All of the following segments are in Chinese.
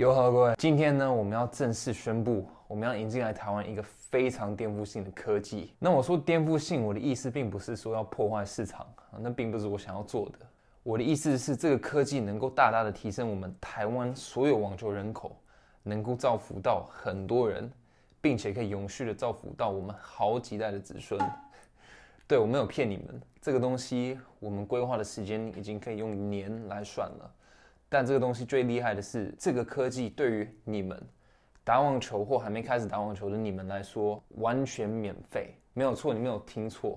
有好，各位，今天呢，我们要正式宣布，我们要引进来台湾一个非常颠覆性的科技。那我说颠覆性，我的意思并不是说要破坏市场，那并不是我想要做的。我的意思是，这个科技能够大大的提升我们台湾所有网球人口，能够造福到很多人，并且可以永续的造福到我们好几代的子孙。对我没有骗你们，这个东西我们规划的时间已经可以用年来算了。但这个东西最厉害的是，这个科技对于你们打网球或还没开始打网球的你们来说，完全免费。没有错，你没有听错，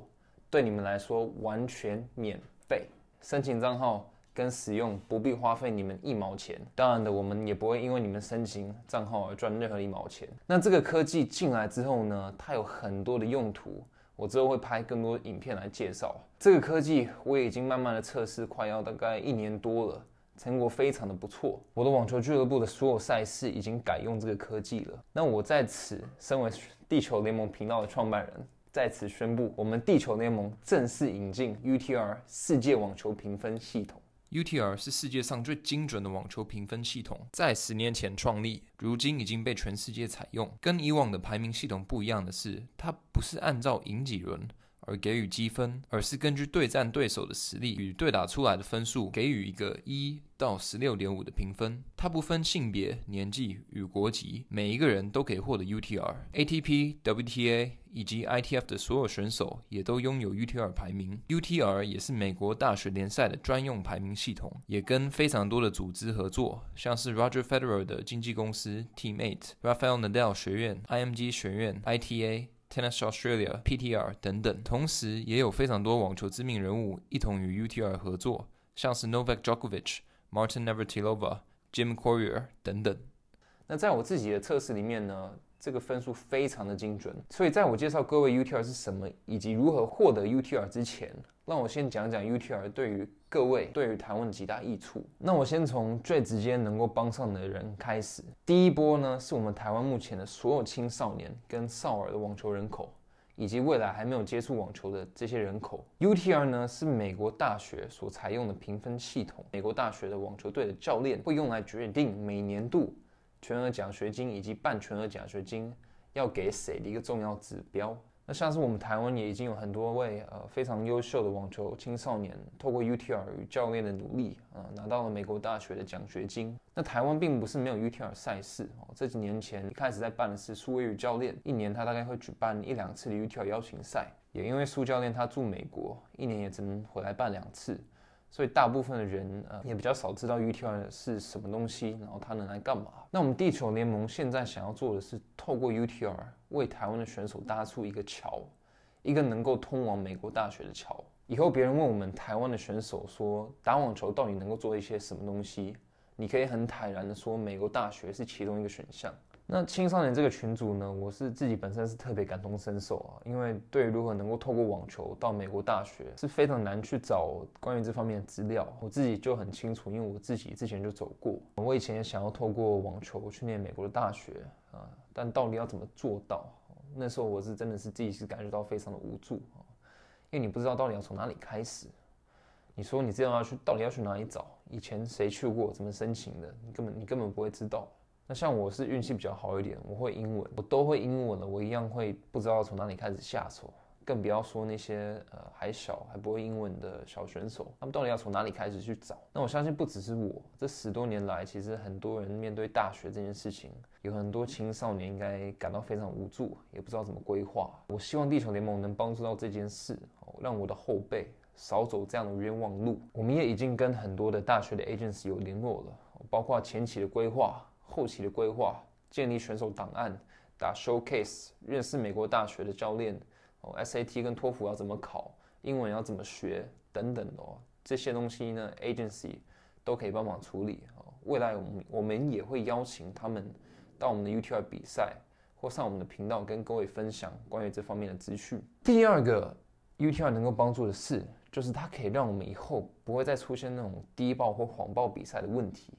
对你们来说完全免费。申请账号跟使用不必花费你们一毛钱。当然的，我们也不会因为你们申请账号而赚任何一毛钱。那这个科技进来之后呢，它有很多的用途。我之后会拍更多影片来介绍这个科技。我也已经慢慢的测试，快要大概一年多了。成果非常的不错，我的网球俱乐部的所有赛事已经改用这个科技了。那我在此，身为地球联盟频道的创办人，在此宣布，我们地球联盟正式引进 UTR 世界网球评分系统。UTR 是世界上最精准的网球评分系统，在十年前创立，如今已经被全世界采用。跟以往的排名系统不一样的是，它不是按照赢几轮。而给予积分，而是根据对战对手的实力与对打出来的分数给予一个一到十六点五的评分。它不分性别、年纪与国籍，每一个人都可以获得 UTR、ATP、WTA 以及 ITF 的所有选手也都拥有 UTR 排名。UTR 也是美国大学联赛的专用排名系统，也跟非常多的组织合作，像是 Roger Federer 的经纪公司 Teamate、Rafael Nadal 学院、IMG 学院、ITA。tennis Australia、PTR 等等，同时也有非常多网球知名人物一同与 UTR 合作，像是 Novak Djokovic、Martin Navratilova、Jim Courier 等等。那在我自己的测试里面呢，这个分数非常的精准。所以在我介绍各位 UTR 是什么以及如何获得 UTR 之前，让我先讲讲 UTR 对于各位对于台湾的几大益处。那我先从最直接能够帮上的人开始。第一波呢，是我们台湾目前的所有青少年跟少儿的网球人口，以及未来还没有接触网球的这些人口。UTR 呢是美国大学所采用的评分系统，美国大学的网球队的教练会用来决定每年度全额奖学金以及半全额奖学金要给谁的一个重要指标。像是我们台湾也已经有很多位呃非常优秀的网球青少年，透过 UTR 与教练的努力，啊拿到了美国大学的奖学金。那台湾并不是没有 UTR 赛事哦，这几年前一开始在办的是苏威与教练，一年他大概会举办一两次的 UTR 邀请赛。也因为苏教练他住美国，一年也只能回来办两次，所以大部分的人呃也比较少知道 UTR 是什么东西，然后他能来干嘛？那我们地球联盟现在想要做的是透过 UTR。为台湾的选手搭出一个桥，一个能够通往美国大学的桥。以后别人问我们台湾的选手说打网球到底能够做一些什么东西，你可以很坦然的说美国大学是其中一个选项。那青少年这个群组呢，我是自己本身是特别感同身受啊，因为对于如何能够透过网球到美国大学是非常难去找关于这方面的资料。我自己就很清楚，因为我自己之前就走过，我以前也想要透过网球去念美国的大学啊。但到底要怎么做到？那时候我是真的是自己是感觉到非常的无助啊，因为你不知道到底要从哪里开始。你说你这样要去，到底要去哪里找？以前谁去过？怎么申请的？你根本你根本不会知道。那像我是运气比较好一点，我会英文，我都会英文了，我一样会不知道从哪里开始下手。更不要说那些呃还小还不会英文的小选手，他们到底要从哪里开始去找？那我相信不只是我，这十多年来，其实很多人面对大学这件事情，有很多青少年应该感到非常无助，也不知道怎么规划。我希望地球联盟能帮助到这件事，哦，让我的后辈少走这样的冤枉路。我们也已经跟很多的大学的 a g e n t s 有联络了，包括前期的规划、后期的规划、建立选手档案、打 showcase、认识美国大学的教练。哦，SAT 跟托福要怎么考，英文要怎么学等等的哦，这些东西呢，agency 都可以帮忙处理哦。未来我们我们也会邀请他们到我们的 UTR 比赛，或上我们的频道跟各位分享关于这方面的资讯。第二个，UTR 能够帮助的是，就是它可以让我们以后不会再出现那种低报或谎报比赛的问题。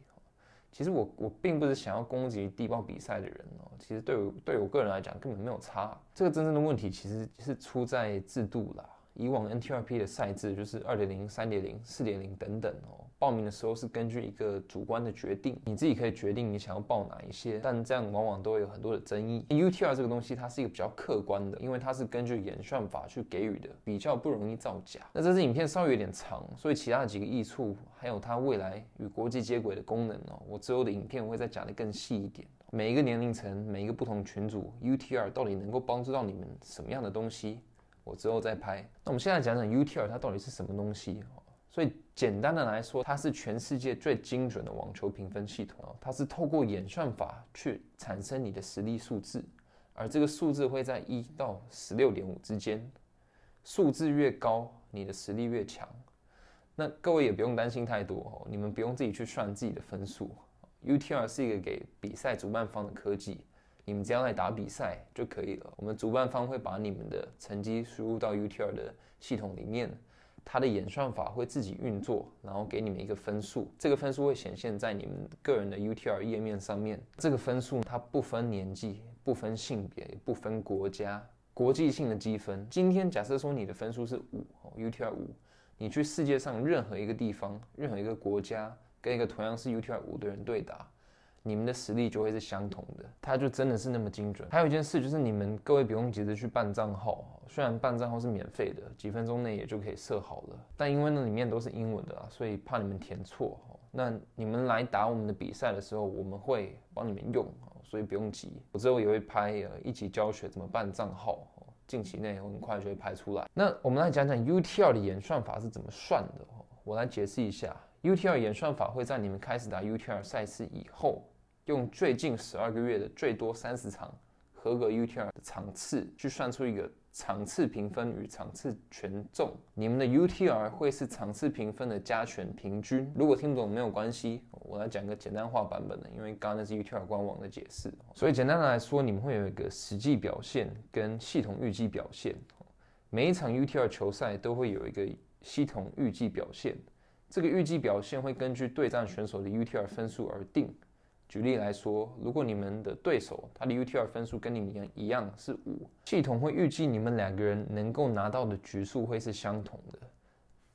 其实我我并不是想要攻击地报比赛的人哦，其实对我对我个人来讲根本没有差，这个真正的问题其实是出在制度啦，以往 NTRP 的赛制就是二点零、三点零、四点零等等哦，报名的时候是根据一个主观的决定，你自己可以决定你想要报哪一些，但这样往往都会有很多的争议。UTR 这个东西它是一个比较客观的，因为它是根据演算法去给予的，比较不容易造假。那这支影片稍微有点长，所以其他几个益处还有它未来与国际接轨的功能哦，我之后的影片会再讲得更细一点。每一个年龄层、每一个不同群组，UTR 到底能够帮助到你们什么样的东西？我之后再拍。那我们现在讲讲 UTR 它到底是什么东西所以简单的来说，它是全世界最精准的网球评分系统哦。它是透过演算法去产生你的实力数字，而这个数字会在一到十六点五之间，数字越高，你的实力越强。那各位也不用担心太多哦，你们不用自己去算自己的分数。UTR 是一个给比赛主办方的科技。你们只要来打比赛就可以了。我们主办方会把你们的成绩输入到 UTR 的系统里面，它的演算法会自己运作，然后给你们一个分数。这个分数会显现在你们个人的 UTR 页面上面。这个分数它不分年纪、不分性别、不分国家，国际性的积分。今天假设说你的分数是五 UTR 五，你去世界上任何一个地方、任何一个国家，跟一个同样是 UTR 五的人对打。你们的实力就会是相同的，它就真的是那么精准。还有一件事就是，你们各位不用急着去办账号，虽然办账号是免费的，几分钟内也就可以设好了，但因为那里面都是英文的啊，所以怕你们填错。那你们来打我们的比赛的时候，我们会帮你们用，所以不用急。我之后也会拍呃一起教学怎么办账号，近期内很快就会拍出来。那我们来讲讲 UTR 的演算法是怎么算的，我来解释一下。UTR 演算法会在你们开始打 UTR 赛事以后。用最近十二个月的最多三十场合格 UTR 的场次去算出一个场次评分与场次权重，你们的 UTR 会是场次评分的加权平均。如果听不懂没有关系，我来讲个简单化版本的。因为刚刚那是 UTR 官网的解释，所以简单的来说，你们会有一个实际表现跟系统预计表现。每一场 UTR 球赛都会有一个系统预计表现，这个预计表现会根据对战选手的 UTR 分数而定。举例来说，如果你们的对手他的 UTR 分数跟你们一样是五，系统会预计你们两个人能够拿到的局数会是相同的。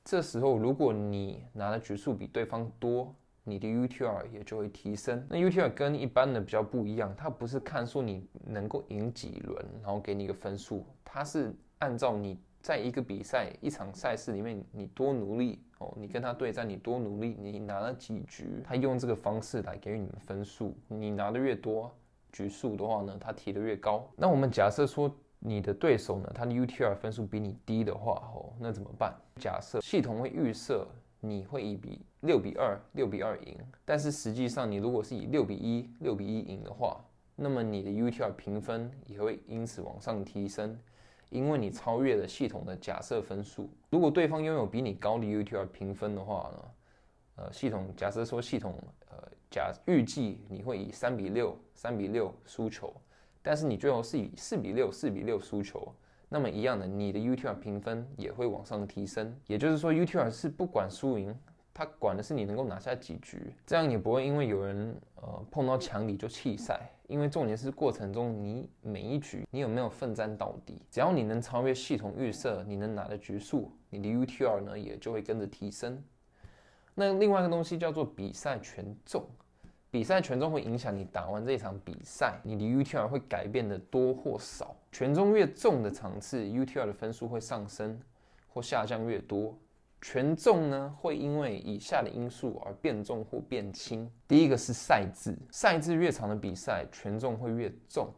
这时候如果你拿的局数比对方多，你的 UTR 也就会提升。那 UTR 跟一般的比较不一样，它不是看说你能够赢几轮，然后给你一个分数，它是按照你。在一个比赛、一场赛事里面，你多努力哦，你跟他对战，你多努力，你拿了几局，他用这个方式来给予你们分数，你拿的越多局数的话呢，他提的越高。那我们假设说你的对手呢，他的 UTR 分数比你低的话哦，那怎么办？假设系统会预设你会以六比二、六比二赢，但是实际上你如果是以六比一、六比一赢的话，那么你的 UTR 评分也会因此往上提升。因为你超越了系统的假设分数，如果对方拥有比你高的 UTR 评分的话呢？呃，系统假设说系统呃假预计你会以三比六、三比六输球，但是你最后是以四比六、四比六输球，那么一样的，你的 UTR 评分也会往上提升。也就是说，UTR 是不管输赢。他管的是你能够拿下几局，这样也不会因为有人呃碰到墙底就弃赛，因为重点是过程中你每一局你有没有奋战到底，只要你能超越系统预设，你能拿的局数，你的 UTR 呢也就会跟着提升。那另外一个东西叫做比赛权重，比赛权重会影响你打完这场比赛，你的 UTR 会改变的多或少，权重越重的场次，UTR 的分数会上升或下降越多。权重呢会因为以下的因素而变重或变轻。第一个是赛制，赛制越长的比赛，权重会越重。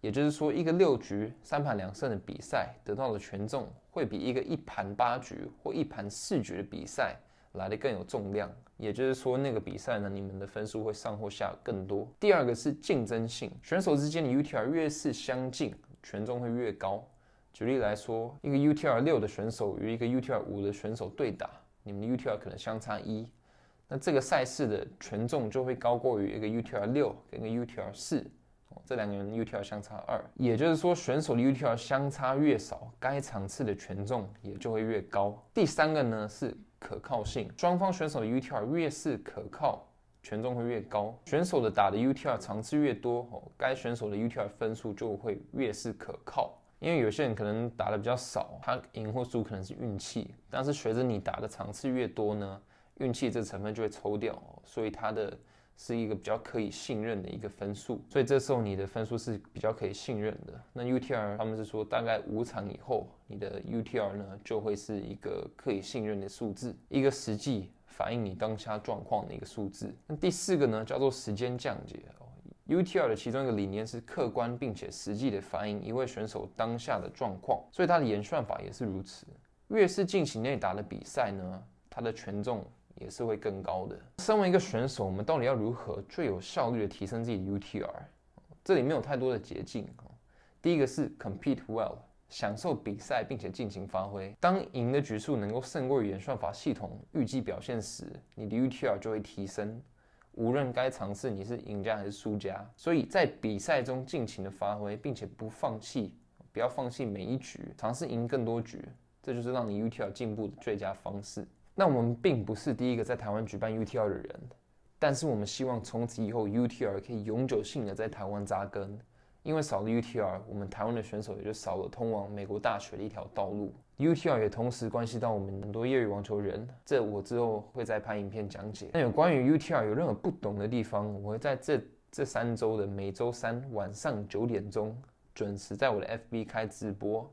也就是说，一个六局三盘两胜的比赛得到的权重会比一个一盘八局或一盘四局的比赛来的更有重量。也就是说，那个比赛呢，你们的分数会上或下更多。第二个是竞争性，选手之间的 UTR 越是相近，权重会越高。举例来说，一个 U T R 六的选手与一个 U T R 五的选手对打，你们的 U T R 可能相差一，那这个赛事的权重就会高过于一个 U T R 六跟一个 U T R 四，哦，这两个人 U T R 相差二，也就是说选手的 U T R 相差越少，该场次的权重也就会越高。第三个呢是可靠性，双方选手的 U T R 越是可靠，权重会越高。选手的打的 U T R 场次越多，哦，该选手的 U T R 分数就会越是可靠。因为有些人可能打的比较少，他赢或输可能是运气，但是随着你打的场次越多呢，运气这成分就会抽掉，所以他的是一个比较可以信任的一个分数，所以这时候你的分数是比较可以信任的。那 UTR 他们是说，大概五场以后，你的 UTR 呢就会是一个可以信任的数字，一个实际反映你当下状况的一个数字。那第四个呢，叫做时间降解。UTR 的其中一个理念是客观并且实际的反映一位选手当下的状况，所以他的演算法也是如此。越是进行内打的比赛呢，它的权重也是会更高的。身为一个选手，我们到底要如何最有效率的提升自己的 UTR？这里没有太多的捷径。第一个是 Compete Well，享受比赛并且尽情发挥。当赢的局数能够胜过于言算法系统预计表现时，你的 UTR 就会提升。无论该尝试你是赢家还是输家，所以在比赛中尽情的发挥，并且不放弃，不要放弃每一局，尝试赢更多局，这就是让你 UTR 进步的最佳方式。那我们并不是第一个在台湾举办 UTR 的人，但是我们希望从此以后 UTR 可以永久性的在台湾扎根，因为少了 UTR，我们台湾的选手也就少了通往美国大学的一条道路。U T R 也同时关系到我们很多业余网球人，这我之后会再拍影片讲解。那有关于 U T R 有任何不懂的地方，我会在这这三周的每周三晚上九点钟准时在我的 F B 开直播。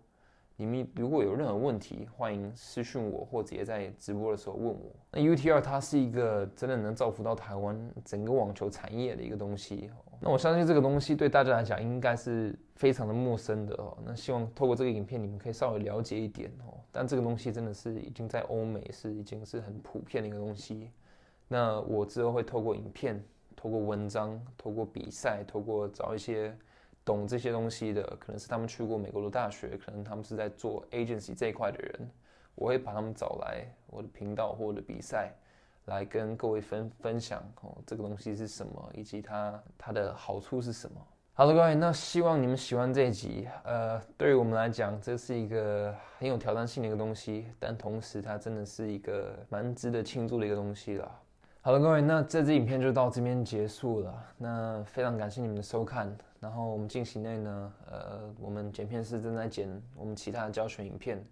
你们如果有任何问题，欢迎私讯我或直接在直播的时候问我。那 U T R 它是一个真的能造福到台湾整个网球产业的一个东西。那我相信这个东西对大家来讲应该是。非常的陌生的哦，那希望透过这个影片，你们可以稍微了解一点哦。但这个东西真的是已经在欧美是已经是很普遍的一个东西。那我之后会透过影片、透过文章、透过比赛、透过找一些懂这些东西的，可能是他们去过美国的大学，可能他们是在做 agency 这一块的人，我会把他们找来我的频道或者比赛，来跟各位分分享哦，这个东西是什么，以及它它的好处是什么。好了，各位，那希望你们喜欢这一集。呃，对于我们来讲，这是一个很有挑战性的一个东西，但同时它真的是一个蛮值得庆祝的一个东西了。好了，各位，那这支影片就到这边结束了。那非常感谢你们的收看。然后我们近期内呢，呃，我们剪片师正在剪我们其他的教学影片。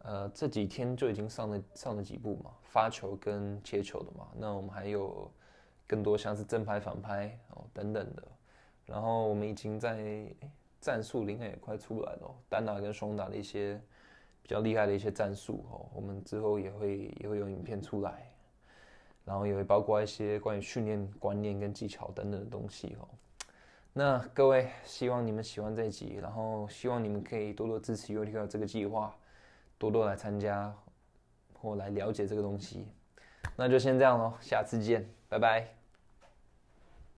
呃，这几天就已经上了上了几部嘛，发球跟切球的嘛。那我们还有更多像是正拍、反拍哦等等的。然后我们已经在战术，应该也快出来了，单打跟双打的一些比较厉害的一些战术哦，我们之后也会也会有影片出来，然后也会包括一些关于训练观念跟技巧等等的东西哦。那各位，希望你们喜欢这集，然后希望你们可以多多支持 UQ 这个计划，多多来参加或来了解这个东西。那就先这样喽，下次见，拜拜。